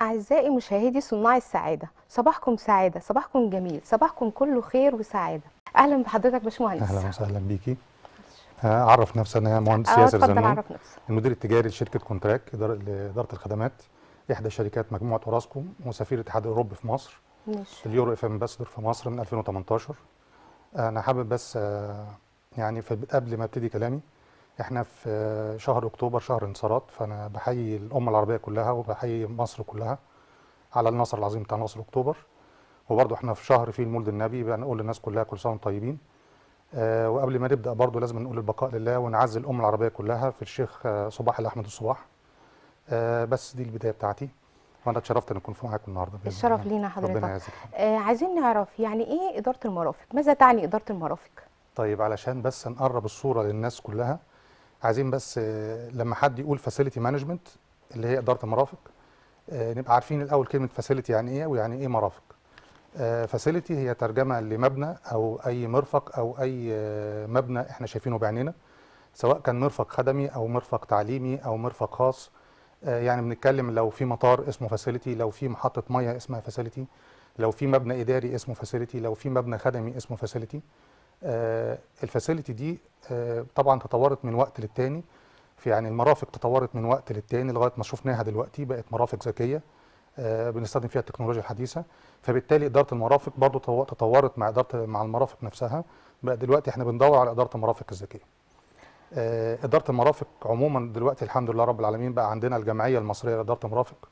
أعزائي مشاهدي صناع السعادة صباحكم سعادة صباحكم جميل صباحكم كله خير وسعادة أهلا بحضرتك باشمهندس أهلا وسهلا بيكي آه، أعرف نفسي أنا مهندس ياسر آه، زنون المدير التجاري لشركة كونتراك لإدارة الخدمات إحدى شركات مجموعة أوراسكوم وسفير الاتحاد الأوروبي في مصر ماشي. اليورو اف امباسدور في مصر من 2018 آه، أنا حابب بس يعني قبل ما ابتدي كلامي احنا في شهر اكتوبر شهر انتصارات فانا بحيي الامه العربيه كلها وبحيي مصر كلها على النصر العظيم بتاع نصر اكتوبر وبرضه احنا في شهر فيه المولد النبي بنقول للناس كلها كل سنه وانتم طيبين آه وقبل ما نبدا برضه لازم نقول البقاء لله ونعزي الامه العربيه كلها في الشيخ آه، صباح الاحمد الصباح آه بس دي البدايه بتاعتي وانا اتشرفت ان اكون معاكم النهارده الشرف لينا حضرتك ربنا آه عايزين نعرف يعني ايه اداره المرافق ماذا تعني اداره المرافق طيب علشان بس نقرب الصوره للناس كلها عايزين بس آه، لما حد يقول فاسيلتي مانجمنت اللي هي اداره المرافق آه، نبقى عارفين الاول كلمه فاسيلتي يعني ايه ويعني ايه مرافق فاسيلتي آه، هي ترجمه لمبنى او اي مرفق او اي مبنى احنا شايفينه بعينينا سواء كان مرفق خدمي او مرفق تعليمي او مرفق خاص يعني بنتكلم لو في مطار اسمه فاسيلتي لو في محطه ميه اسمها فاسيلتي لو في مبنى اداري اسمه فاسيلتي لو في مبنى خدمي اسمه فاسيلتي آه، الفاسيلتي دي آه، طبعا تطورت من وقت للتاني في يعني المرافق تطورت من وقت للتاني لغايه ما شفناها دلوقتي بقت مرافق ذكيه آه، بنستخدم فيها التكنولوجيا الحديثه فبالتالي اداره المرافق برضو تطورت مع اداره مع المرافق نفسها بقى دلوقتي احنا بندور على اداره المرافق الذكيه اداره المرافق عموما دلوقتي الحمد لله رب العالمين بقى عندنا الجمعيه المصريه لاداره المرافق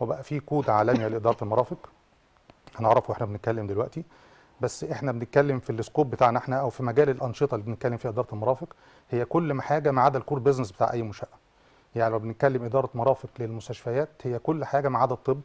وبقى في كود عالمي لاداره المرافق هنعرفه واحنا بنتكلم دلوقتي بس احنا بنتكلم في السكوب بتاعنا احنا او في مجال الانشطه اللي بنتكلم فيها اداره المرافق هي كل ما حاجه ما عدا الكور بيزنس بتاع اي منشاه يعني لو بنتكلم اداره مرافق للمستشفيات هي كل حاجه ما عدا الطب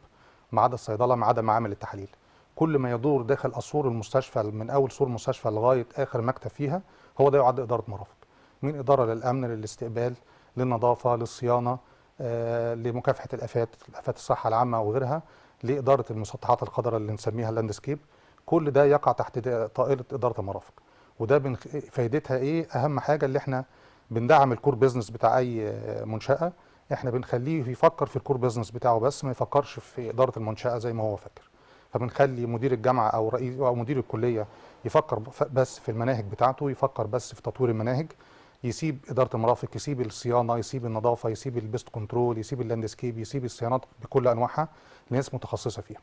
ما عدا الصيدله ما عدا معامل التحاليل كل ما يدور داخل اسور المستشفى من اول سور المستشفى لغايه اخر مكتب فيها هو ده يعد اداره مرافق من اداره للامن للاستقبال للنظافه للصيانه آه، لمكافحه الافات الافات الصحه العامه وغيرها لاداره المسطحات الخضراء اللي نسميها اللاندسكيب كل ده يقع تحت طائله اداره المرافق وده بن... فايدتها ايه اهم حاجه اللي احنا بندعم الكور بيزنس بتاع اي منشاه احنا بنخليه يفكر في الكور بيزنس بتاعه بس ما يفكرش في اداره المنشاه زي ما هو فاكر فبنخلي مدير الجامعه او رئيس او مدير الكليه يفكر بس في المناهج بتاعته يفكر بس في تطوير المناهج يسيب اداره المرافق يسيب الصيانه يسيب النظافه يسيب البيست كنترول يسيب اللاندسكيب يسيب الصيانات بكل انواعها لناس متخصصه فيها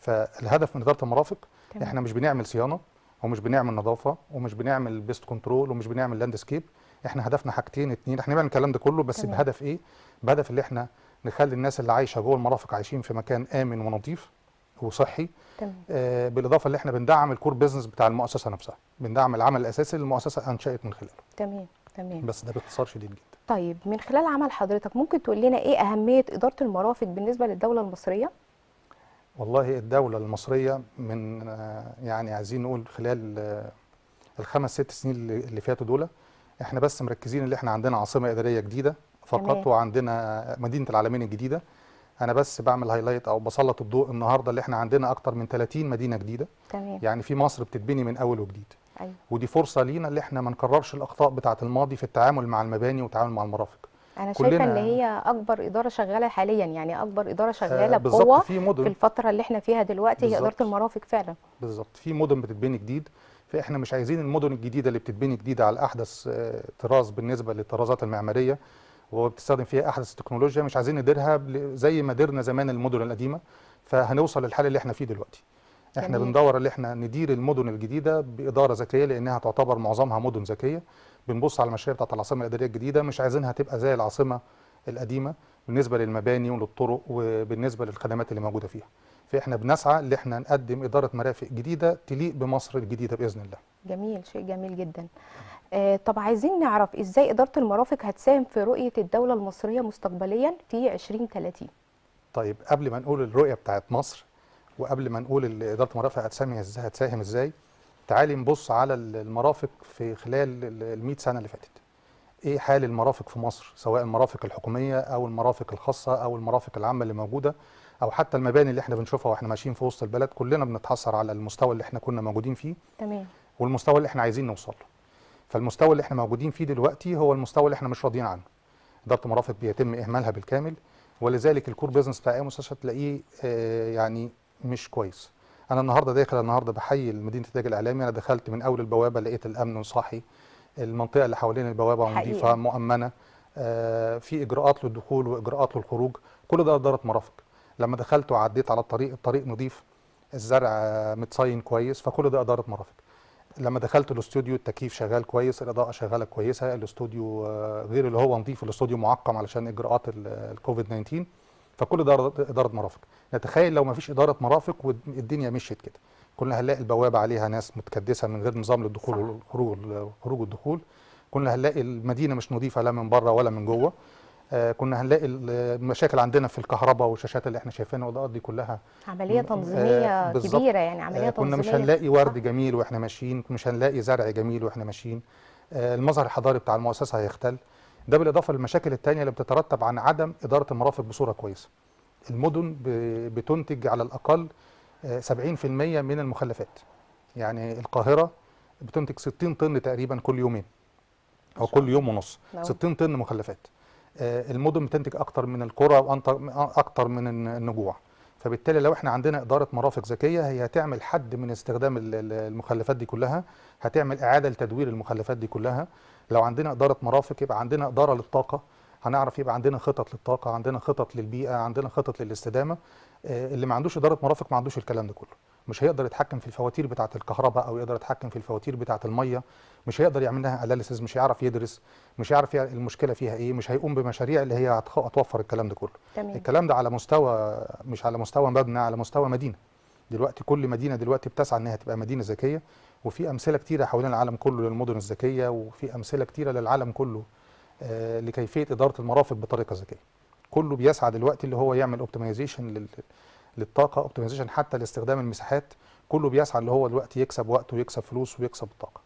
فالهدف من اداره المرافق تمام. احنا مش بنعمل صيانه ومش بنعمل نظافه ومش بنعمل بيست كنترول ومش بنعمل لاندسكيب احنا هدفنا حاجتين اتنين احنا بنعمل الكلام ده كله بس تمام. بهدف ايه بهدف اللي احنا نخلي الناس اللي عايشه جوه المرافق عايشين في مكان امن ونظيف وصحي تمام. آه بالاضافه اللي احنا بندعم الكور بيزنس بتاع المؤسسه نفسها بندعم العمل الاساسي اللي المؤسسه انشات من خلاله تمام تمام بس ده باختصار شديد جدا طيب من خلال عمل حضرتك ممكن تقول لنا ايه اهميه اداره المرافق بالنسبه للدوله المصريه والله الدولة المصرية من آه، يعني عايزين نقول خلال آه، الخمس ست سنين اللي فاتوا دول احنا بس مركزين اللي احنا عندنا عاصمة إدارية جديدة فقط تمام. وعندنا مدينة العالمين الجديدة أنا بس بعمل هايلايت أو بسلط الضوء النهاردة اللي احنا عندنا أكتر من 30 مدينة جديدة تمام. يعني في مصر بتتبني من أول وجديد أيوه. ودي فرصة لينا اللي احنا ما نكررش الأخطاء بتاعة الماضي في التعامل مع المباني والتعامل مع المرافق انا شايفه ان يعني. هي اكبر اداره شغاله حاليا يعني اكبر اداره آه، شغاله آه بقوه في, في الفتره اللي احنا فيها دلوقتي هي اداره المرافق فعلا بالظبط في مدن بتتبني جديد فاحنا مش عايزين المدن الجديده اللي بتتبني جديده على احدث آه، طراز بالنسبه للطرازات المعماريه وبتستخدم فيها احدث التكنولوجيا مش عايزين نديرها زي ما درنا زمان المدن القديمه فهنوصل للحال اللي احنا فيه دلوقتي احنا جميل. بندور ان احنا ندير المدن الجديده باداره ذكيه لانها تعتبر معظمها مدن ذكيه بنبص على المشاريع بتاعت العاصمه الاداريه الجديده مش عايزينها تبقى زي العاصمه القديمه بالنسبه للمباني وللطرق وبالنسبه للخدمات اللي موجوده فيها فاحنا بنسعى ان احنا نقدم اداره مرافق جديده تليق بمصر الجديده باذن الله جميل شيء جميل جدا آه، طب عايزين نعرف ازاي اداره المرافق هتساهم في رؤيه الدوله المصريه مستقبليا في 2030 طيب قبل ما نقول الرؤيه بتاعت مصر وقبل ما نقول اداره المرافق هتساهم ازاي هتساهم ازاي تعالي نبص على المرافق في خلال ال 100 سنه اللي فاتت ايه حال المرافق في مصر سواء المرافق الحكوميه او المرافق الخاصه او المرافق العامه اللي موجوده او حتى المباني اللي احنا بنشوفها واحنا ماشيين في وسط البلد كلنا بنتحسر على المستوى اللي احنا كنا موجودين فيه تمام والمستوى اللي احنا عايزين نوصل له فالمستوى اللي احنا موجودين فيه دلوقتي هو المستوى اللي احنا مش راضيين عنه اداره مرافق بيتم اهمالها بالكامل ولذلك الكور بيزنس بتاع اي مستشفى تلاقيه آه، يعني مش كويس انا النهارده داخل النهارده بحيي مدينه التاج الاعلامي انا دخلت من اول البوابه لقيت الامن صاحي المنطقه اللي حوالين البوابه نظيفه مؤمنه آه في اجراءات للدخول واجراءات للخروج كل ده اداره مرافق لما دخلت وعديت على الطريق الطريق نظيف الزرع متصين كويس فكل ده اداره مرافق لما دخلت الاستوديو التكييف شغال كويس الاضاءه شغاله كويسه الاستوديو آه، غير اللي هو نظيف الاستوديو معقم علشان اجراءات الكوفيد 19 فكل ده اداره مرافق نتخيل لو ما فيش اداره مرافق والدنيا مشيت كده كنا هنلاقي البوابه عليها ناس متكدسه من غير نظام للدخول والخروج خروج والدخول كنا هنلاقي المدينه مش نظيفه لا من بره ولا من جوه آه، كنا هنلاقي المشاكل عندنا في الكهرباء والشاشات اللي احنا شايفينها والاضاءات دي كلها عمليه آه، تنظيميه بالزبط. كبيره يعني عمليه تنظيميه آه، كنا مش هنلاقي ورد جميل واحنا ماشيين مش هنلاقي زرع جميل واحنا ماشيين المظهر الحضاري بتاع المؤسسه هيختل ده بالاضافه للمشاكل الثانيه اللي بتترتب عن عدم اداره المرافق بصوره كويسه المدن بتنتج على الاقل 70% آه، من المخلفات يعني القاهره بتنتج 60 طن تقريبا كل يومين او كل يوم ونص 60 نعم. طن مخلفات آه، المدن بتنتج اكتر من القرى واكتر من النجوع فبالتالي لو احنا عندنا اداره مرافق ذكيه هي هتعمل حد من استخدام المخلفات دي كلها هتعمل اعاده لتدوير المخلفات دي كلها لو عندنا إدارة مرافق يبقى عندنا إدارة للطاقة هنعرف يبقى عندنا خطط للطاقة عندنا خطط للبيئة عندنا خطط للاستدامة آه، اللي ما عندوش إدارة مرافق ما عندوش الكلام ده كله مش هيقدر يتحكم في الفواتير بتاعة الكهرباء أو يقدر يتحكم في الفواتير بتاعة المية مش هيقدر يعمل لها أناليسيز مش هيعرف يدرس مش هيعرف المشكلة فيها إيه مش هيقوم بمشاريع اللي هي هتوفر الكلام ده كله تمام. الكلام ده على مستوى مش على مستوى مبنى على مستوى مدينة دلوقتي كل مدينه دلوقتي بتسعى انها تبقى مدينه ذكيه وفي امثله كتيره حوالين العالم كله للمدن الذكيه وفي امثله كتيره للعالم كله آه، لكيفيه اداره المرافق بطريقه ذكيه كله بيسعى دلوقتي اللي هو يعمل اوبتمايزيشن للطاقه اوبتمايزيشن حتى لاستخدام المساحات كله بيسعى اللي هو دلوقتي يكسب وقت ويكسب فلوس ويكسب الطاقه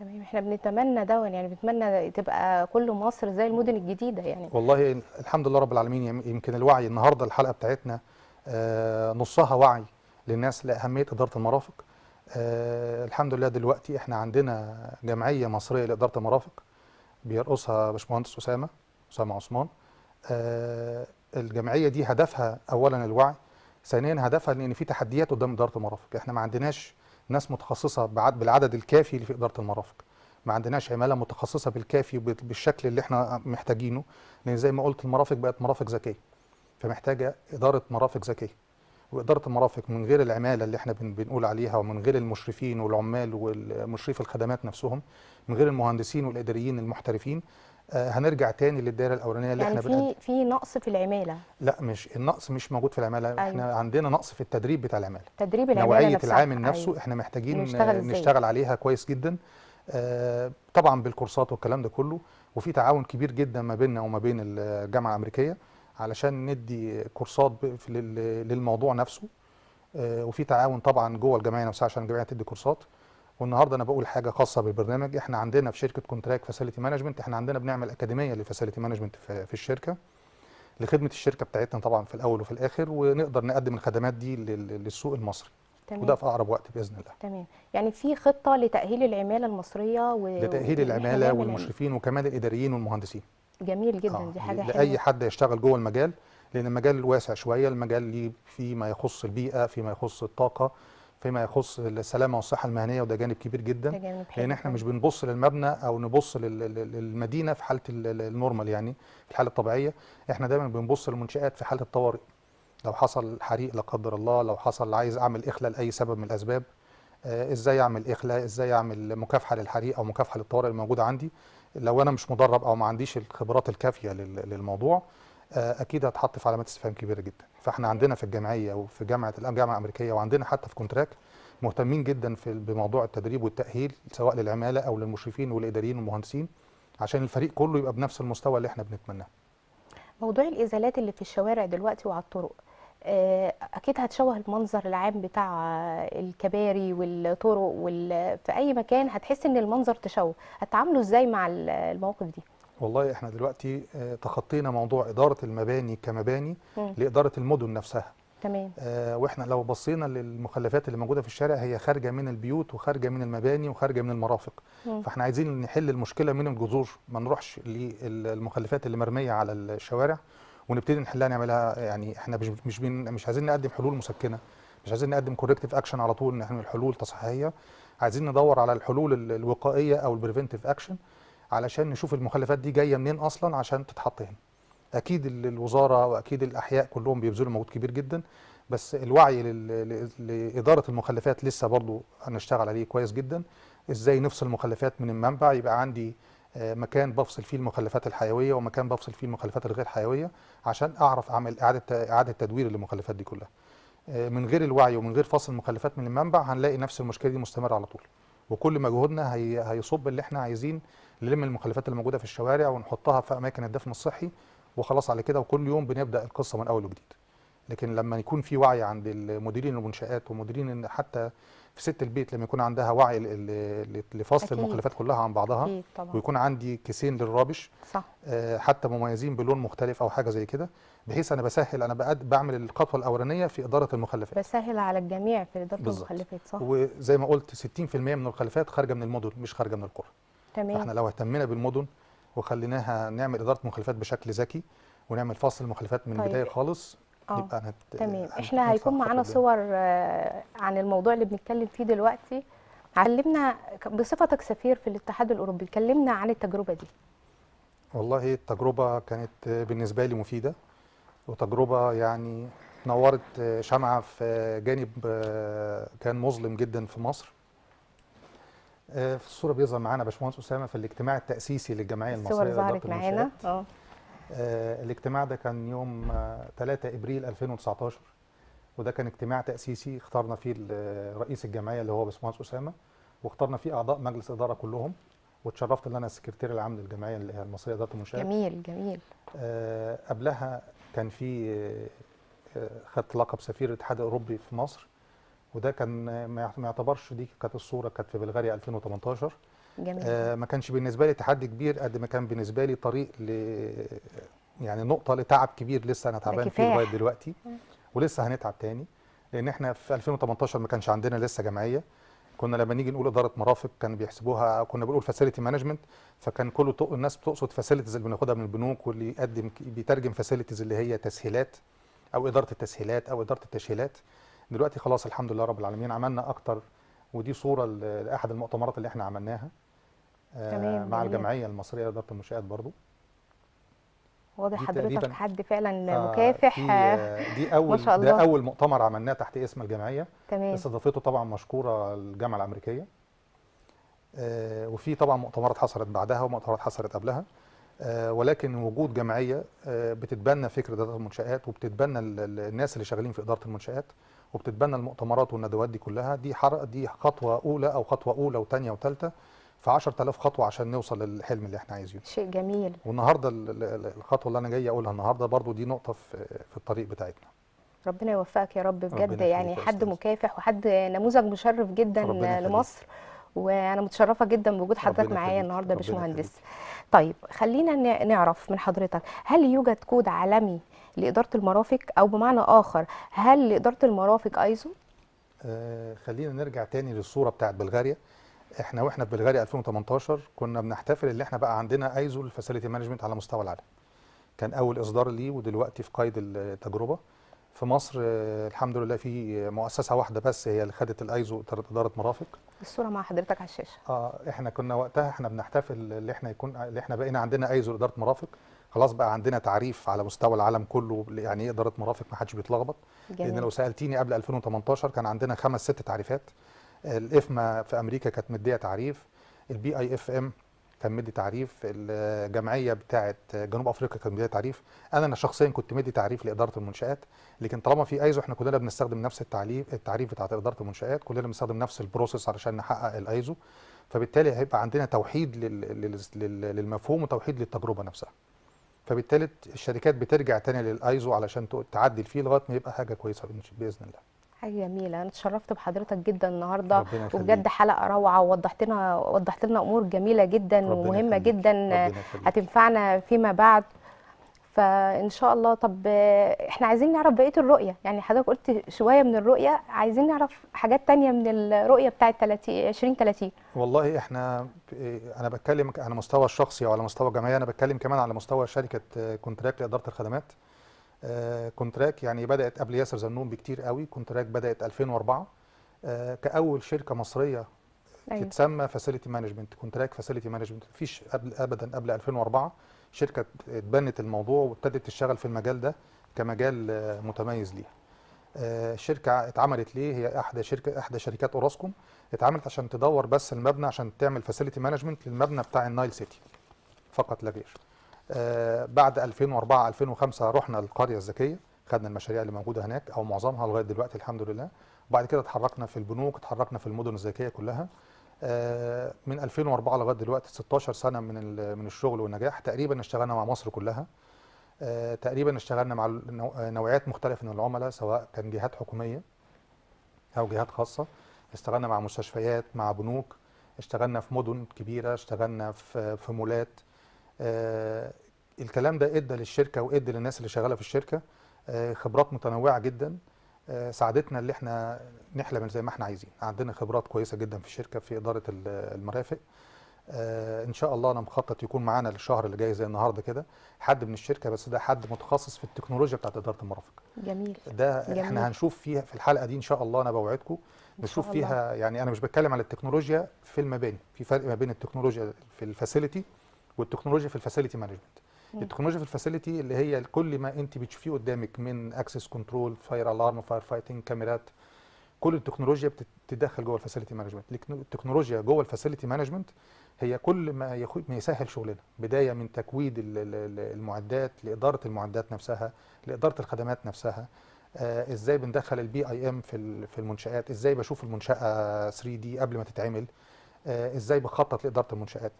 تمام احنا بنتمنى ده يعني بنتمنى تبقى كل مصر زي المدن الجديده يعني والله الحمد لله رب العالمين يمكن الوعي النهارده الحلقه بتاعتنا آه، نصها وعي للناس لاهميه اداره المرافق آه، الحمد لله دلوقتي احنا عندنا جمعيه مصريه لاداره المرافق بيرقصها باشمهندس اسامه اسامه عثمان آه، الجمعيه دي هدفها اولا الوعي ثانيا هدفها لان في تحديات قدام اداره المرافق احنا ما عندناش ناس متخصصه بالعدد الكافي اللي في اداره المرافق ما عندناش عماله متخصصه بالكافي بالشكل اللي احنا محتاجينه لان زي ما قلت المرافق بقت مرافق ذكيه فمحتاجه اداره مرافق ذكيه واداره المرافق من غير العماله اللي احنا بنقول عليها ومن غير المشرفين والعمال ومشرف الخدمات نفسهم من غير المهندسين والاداريين المحترفين آه، هنرجع تاني للدائره الاولانيه اللي يعني احنا في في نقص في العماله لا مش النقص مش موجود في العماله أيوة. احنا عندنا نقص في التدريب بتاع العماله تدريب العماله نوعيه نفسها. العامل نفسه أيوة. احنا محتاجين نشتغل, نشتغل عليها كويس جدا آه، طبعا بالكورسات والكلام ده كله وفي تعاون كبير جدا ما بيننا وما بين الجامعه الامريكيه علشان ندي كورسات للموضوع نفسه آه، وفي تعاون طبعا جوه الجمعيه نفسها عشان الجمعيه تدي كورسات والنهارده انا بقول حاجه خاصه بالبرنامج احنا عندنا في شركه كونتراك فاسيلتي مانجمنت احنا عندنا بنعمل اكاديميه لفاسيلتي مانجمنت في الشركه لخدمه الشركه بتاعتنا طبعا في الاول وفي الاخر ونقدر نقدم الخدمات دي للسوق المصري تمام. وده في اقرب وقت باذن الله تمام يعني في خطه لتاهيل العماله المصريه و... لتاهيل العماله والمشرفين وكمان الاداريين والمهندسين جميل جدا آه. دي حاجه حلوه لاي حد يشتغل جوه المجال لان المجال واسع شويه المجال فيما يخص البيئه فيما يخص الطاقه فيما يخص السلامه والصحه المهنيه وده جانب كبير جدا ده جانب لان احنا مش بنبص للمبنى او نبص للمدينه في حاله النورمال يعني في الحاله الطبيعيه احنا دايما بنبص للمنشات في حاله الطوارئ لو حصل حريق لا قدر الله لو حصل عايز اعمل اخلاء لاي سبب من الاسباب آه، ازاي اعمل اخلاء ازاي اعمل مكافحه للحريق او مكافحه للطوارئ الموجوده عندي لو انا مش مدرب او ما عنديش الخبرات الكافيه للموضوع آه، اكيد هتحط في علامات استفهام كبيره جدا فاحنا عندنا في الجمعيه وفي جامعه الجامعه الامريكيه وعندنا حتى في كونتراك مهتمين جدا في بموضوع التدريب والتاهيل سواء للعماله او للمشرفين والاداريين والمهندسين عشان الفريق كله يبقى بنفس المستوى اللي احنا بنتمناه موضوع الازالات اللي في الشوارع دلوقتي وعلى الطرق آه، اكيد هتشوه المنظر العام بتاع الكباري والطرق وال... في اي مكان هتحس ان المنظر تشوه هتتعاملوا ازاي مع المواقف دي والله احنا دلوقتي آه، تخطينا موضوع اداره المباني كمباني م. لاداره المدن نفسها تمام آه واحنا لو بصينا للمخلفات اللي موجوده في الشارع هي خارجه من البيوت وخارجه من المباني وخارجه من المرافق م. فاحنا عايزين نحل المشكله من الجذور ما نروحش للمخلفات اللي مرميه على الشوارع ونبتدي نحلها نعملها يعني احنا مش مش مش عايزين نقدم حلول مسكنه مش عايزين نقدم كوركتيف اكشن على طول نعمل حلول تصحيحيه عايزين ندور على الحلول الوقائيه او البريفنتيف اكشن علشان نشوف المخلفات دي جايه منين اصلا عشان تتحط هنا اكيد الوزاره واكيد الاحياء كلهم بيبذلوا مجهود كبير جدا بس الوعي لاداره المخلفات لسه برضو هنشتغل عليه كويس جدا ازاي نفصل المخلفات من المنبع يبقى عندي آه، مكان بفصل فيه المخلفات الحيويه ومكان بفصل فيه المخلفات الغير حيويه عشان اعرف اعمل اعاده اعاده تدوير للمخلفات دي كلها آه، من غير الوعي ومن غير فصل المخلفات من المنبع هنلاقي نفس المشكله دي مستمره على طول وكل مجهودنا هي هيصب اللي احنا عايزين نلم المخلفات اللي موجوده في الشوارع ونحطها في اماكن الدفن الصحي وخلاص على كده وكل يوم بنبدا القصه من اول وجديد لكن لما يكون في وعي عند مديرين المنشآت ومديرين حتى في ست البيت لما يكون عندها وعي لفصل أكيد. المخلفات كلها عن بعضها ويكون عندي كيسين للرابش صح. آه، حتى مميزين بلون مختلف او حاجه زي كده بحيث انا بسهل انا بعمل الخطوه الاولانيه في اداره المخلفات بسهل على الجميع في اداره بالزبط. المخلفات صح وزي ما قلت 60% من المخلفات خارجه من المدن مش خارجه من القرى تمام احنا لو اهتمينا بالمدن وخليناها نعمل اداره مخلفات بشكل ذكي ونعمل فصل المخلفات من طيب. البدايه خالص نبقى آه، هت... تمام احنا هيكون معانا صور آه، عن الموضوع اللي بنتكلم فيه دلوقتي علمنا بصفتك سفير في الاتحاد الاوروبي كلمنا عن التجربه دي والله التجربه كانت بالنسبه لي مفيده وتجربه يعني نورت شمعه في جانب آه، كان مظلم جدا في مصر في الصوره بيظهر معانا باشمهندس اسامه في الاجتماع التاسيسي للجمعيه المصريه الصور ظهرت معانا اه آه، الاجتماع ده كان يوم 3 آه، ابريل 2019 وده كان اجتماع تاسيسي اخترنا فيه آه، رئيس الجمعيه اللي هو باشمهندس اسامه واخترنا فيه اعضاء مجلس اداره كلهم واتشرفت ان انا السكرتير العام للجمعيه المصريه لاداره المنشات جميل جميل أه قبلها كان في خدت لقب سفير الاتحاد الاوروبي في مصر وده كان ما يعتبرش دي كانت الصوره كانت في بلغاريا 2018 جميل. آه ما كانش بالنسبه لي تحدي كبير قد ما كان بالنسبه لي طريق ل يعني نقطه لتعب كبير لسه انا تعبان فيه لغايه دلوقتي ولسه هنتعب تاني لان احنا في 2018 ما كانش عندنا لسه جمعيه كنا لما نيجي نقول اداره مرافق كان بيحسبوها كنا بنقول فاسيلتي مانجمنت فكان كل الناس بتقصد فاسيلتيز اللي بناخدها من البنوك واللي يقدم بيترجم فاسيلتيز اللي هي تسهيلات او اداره التسهيلات او اداره التشهيلات دلوقتي خلاص الحمد لله رب العالمين عملنا اكتر ودي صوره لاحد المؤتمرات اللي احنا عملناها تمام مع جميل. الجمعيه المصريه لاداره المنشآت برضو واضح حضرتك حد فعلا آه، مكافح دي آه، اول ما شاء الله. ده اول مؤتمر عملناه تحت اسم الجمعيه تمام استضافته طبعا مشكوره الجامعه الامريكيه آه، وفي طبعا مؤتمرات حصلت بعدها ومؤتمرات حصلت قبلها ولكن وجود جمعيه بتتبنى فكره اداره المنشات وبتتبنى الناس اللي شغالين في اداره المنشات وبتتبنى المؤتمرات والندوات دي كلها دي دي خطوه اولى او خطوه اولى وثانيه وثالثه في 10000 خطوه عشان نوصل للحلم اللي احنا عايزينه شيء جميل والنهارده الخطوه اللي انا جاي اقولها النهارده برضو دي نقطه في الطريق بتاعتنا ربنا يوفقك يا رب بجد يعني حد مكافح وحد نموذج مشرف جدا لمصر وانا متشرفه جدا بوجود حضرتك معايا النهارده يا باشمهندس طيب خلينا نعرف من حضرتك هل يوجد كود عالمي لاداره المرافق او بمعنى اخر هل لاداره المرافق ايزو آه خلينا نرجع تاني للصوره بتاعت بلغاريا احنا واحنا في بلغاريا 2018 كنا بنحتفل اللي احنا بقى عندنا ايزو الفاسيلتي مانجمنت على مستوى العالم كان اول اصدار ليه ودلوقتي في قيد التجربه في مصر آه، الحمد لله في مؤسسه واحده بس هي اللي خدت الايزو اداره مرافق الصوره مع حضرتك على الشاشه اه احنا كنا وقتها احنا بنحتفل اللي احنا يكون اللي احنا بقينا عندنا ايزو اداره مرافق خلاص بقى عندنا تعريف على مستوى العالم كله يعني ايه اداره مرافق ما حدش بيتلخبط لان لو سالتيني قبل 2018 كان عندنا خمس ست تعريفات الإفما في أمريكا كانت مدية تعريف البي اي اف ام كان مدي تعريف الجمعيه بتاعه جنوب افريقيا كان مدي تعريف انا انا شخصيا كنت مدي تعريف لاداره المنشات لكن طالما في ايزو احنا كلنا بنستخدم نفس التعريف التعريف بتاع اداره المنشات كلنا بنستخدم نفس البروسيس علشان نحقق الايزو فبالتالي هيبقى عندنا توحيد للمفهوم وتوحيد للتجربه نفسها فبالتالي الشركات بترجع تاني للايزو علشان تعدل فيه لغايه ما يبقى حاجه كويسه باذن الله حاجه جميله انا اتشرفت بحضرتك جدا النهارده وبجد حلقه روعه ووضحت لنا وضحت لنا امور جميله جدا ومهمه جدا هتنفعنا فيما بعد فان شاء الله طب احنا عايزين نعرف بقيه الرؤيه يعني حضرتك قلت شويه من الرؤيه عايزين نعرف حاجات تانية من الرؤيه بتاعه 30 2030 والله احنا إيه، انا بتكلم على مستوى الشخصي او على مستوى الجمعيه انا بتكلم كمان على مستوى شركه آه، كونتراكت لاداره الخدمات كونتراك يعني بدات قبل ياسر زنون بكتير قوي كونتراك بدات 2004 آه، كاول شركه مصريه أيوة. تتسمى فاسيلتي مانجمنت كونتراك فاسيلتي مانجمنت مفيش قبل ابدا قبل 2004 شركه اتبنت الموضوع وابتدت تشتغل في المجال ده كمجال آه، متميز ليها الشركه آه، اتعملت ليه هي احدى شركه احدى شركات اوراسكوم اتعملت عشان تدور بس المبنى عشان تعمل فاسيلتي مانجمنت للمبنى بتاع النايل سيتي فقط لا غير آه، بعد 2004 2005 رحنا القريه الذكيه خدنا المشاريع اللي موجوده هناك او معظمها لغايه دلوقتي الحمد لله وبعد كده اتحركنا في البنوك اتحركنا في المدن الذكيه كلها آه، من 2004 لغايه دلوقتي 16 سنه من من الشغل والنجاح تقريبا اشتغلنا مع مصر كلها آه، تقريبا اشتغلنا مع نوعيات مختلفه من العملاء سواء كان جهات حكوميه او جهات خاصه اشتغلنا مع مستشفيات مع بنوك اشتغلنا في مدن كبيره اشتغلنا في في مولات آه، الكلام ده ادى للشركه وادى للناس اللي شغاله في الشركه آه، خبرات متنوعه جدا آه، ساعدتنا اللي احنا نحلم زي ما احنا عايزين عندنا خبرات كويسه جدا في الشركه في اداره المرافق ان شاء الله انا مخطط يكون معانا الشهر اللي جاي زي النهارده كده حد من الشركه بس ده حد متخصص في التكنولوجيا بتاعت اداره المرافق جميل ده جميل. احنا هنشوف فيها في الحلقه دي ان شاء الله انا بوعدكم نشوف فيها يعني انا مش بتكلم على التكنولوجيا في المباني في فرق ما بين التكنولوجيا في الفاسيلتي والتكنولوجيا في الفاسيلتي مانجمنت التكنولوجيا في الفاسيلتي اللي هي كل ما انت بتشوفيه قدامك من اكسس كنترول فاير الارم فاير فايتنج كاميرات كل التكنولوجيا بتتدخل جوه الفاسيلتي مانجمنت التكنولوجيا جوه الفاسيلتي مانجمنت هي كل ما ما يسهل شغلنا بدايه من تكويد المعدات لاداره المعدات نفسها لاداره الخدمات نفسها آه ازاي بندخل البي اي ام في في المنشات ازاي بشوف المنشاه 3 دي قبل ما تتعمل آه ازاي بخطط لاداره المنشات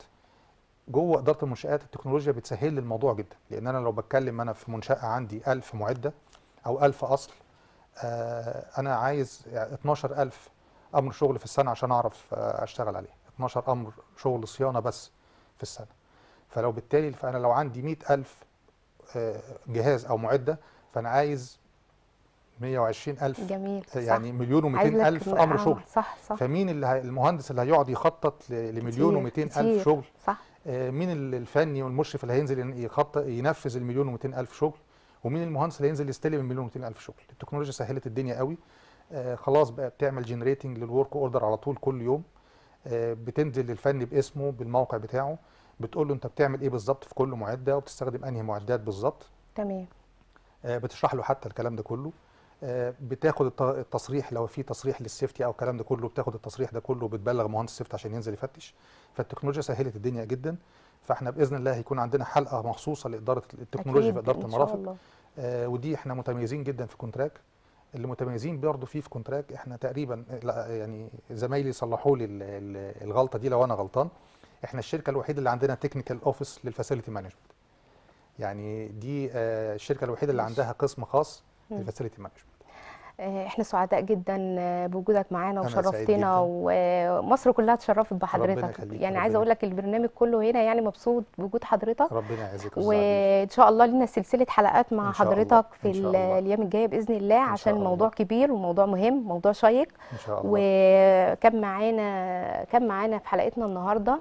جوه اداره المنشات التكنولوجيا بتسهل لي الموضوع جدا لان انا لو بتكلم انا في منشاه عندي 1000 معده او 1000 اصل آه، انا عايز 12000 امر شغل في السنه عشان اعرف آه، اشتغل عليه 12 امر شغل صيانه بس في السنه فلو بالتالي فانا لو عندي 100000 آه، جهاز او معده فانا عايز 120000 جميل يعني صح. مليون و200000 امر شغل صح صح فمين اللي المهندس اللي هيقعد يخطط لمليون و200000 شغل صح آه، مين الفني والمشرف اللي هينزل يخطط ينفذ المليون و الف شغل ومين المهندس اللي هينزل يستلم المليون و الف شغل التكنولوجيا سهلت الدنيا قوي آه، خلاص بقى بتعمل جنريتنج للورك اوردر على طول كل يوم آه، بتنزل للفني باسمه بالموقع بتاعه بتقول له انت بتعمل ايه بالظبط في كل معده وبتستخدم انهي معدات بالظبط تمام بتشرح له حتى الكلام ده كله آه، بتاخد التصريح لو في تصريح للسيفتي او الكلام ده كله بتاخد التصريح ده كله وبتبلغ مهندس سيفتي عشان ينزل يفتش فالتكنولوجيا سهلت الدنيا جدا فاحنا باذن الله هيكون عندنا حلقه مخصوصه لاداره التكنولوجيا في اداره المرافق آه ودي احنا متميزين جدا في كونتراك اللي متميزين برضه فيه في كونتراك احنا تقريبا لا يعني زمايلي صلحوا لي الغلطه دي لو انا غلطان احنا الشركه الوحيده اللي عندنا تكنيكال اوفيس للفاسيلتي مانجمنت يعني دي آه الشركه الوحيده اللي عندها قسم خاص الفاسيلتي مانجمنت آه، احنا سعداء جدا آه، بوجودك معانا وشرفتنا ومصر كلها تشرفت بحضرتك يعني عايزه اقول لك البرنامج كله هنا يعني مبسوط بوجود حضرتك ربنا يعزك وان شاء الله لنا سلسله حلقات مع حضرتك في الايام الجايه باذن الله عشان موضوع كبير وموضوع مهم موضوع شيق ان شاء الله وكان معانا كان معانا في حلقتنا النهارده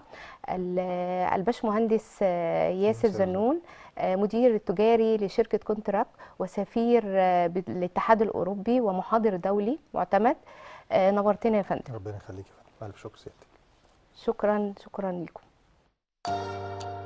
الباشمهندس آه، ياسر زنون آه، مدير التجاري لشركه كونتراك وسفير آه، للاتحاد الاوروبي ومحاضر دولي معتمد آه، نورتنا يا فندم ربنا يخليك يا فندم الف شكر سيادتك شكرا شكرا لكم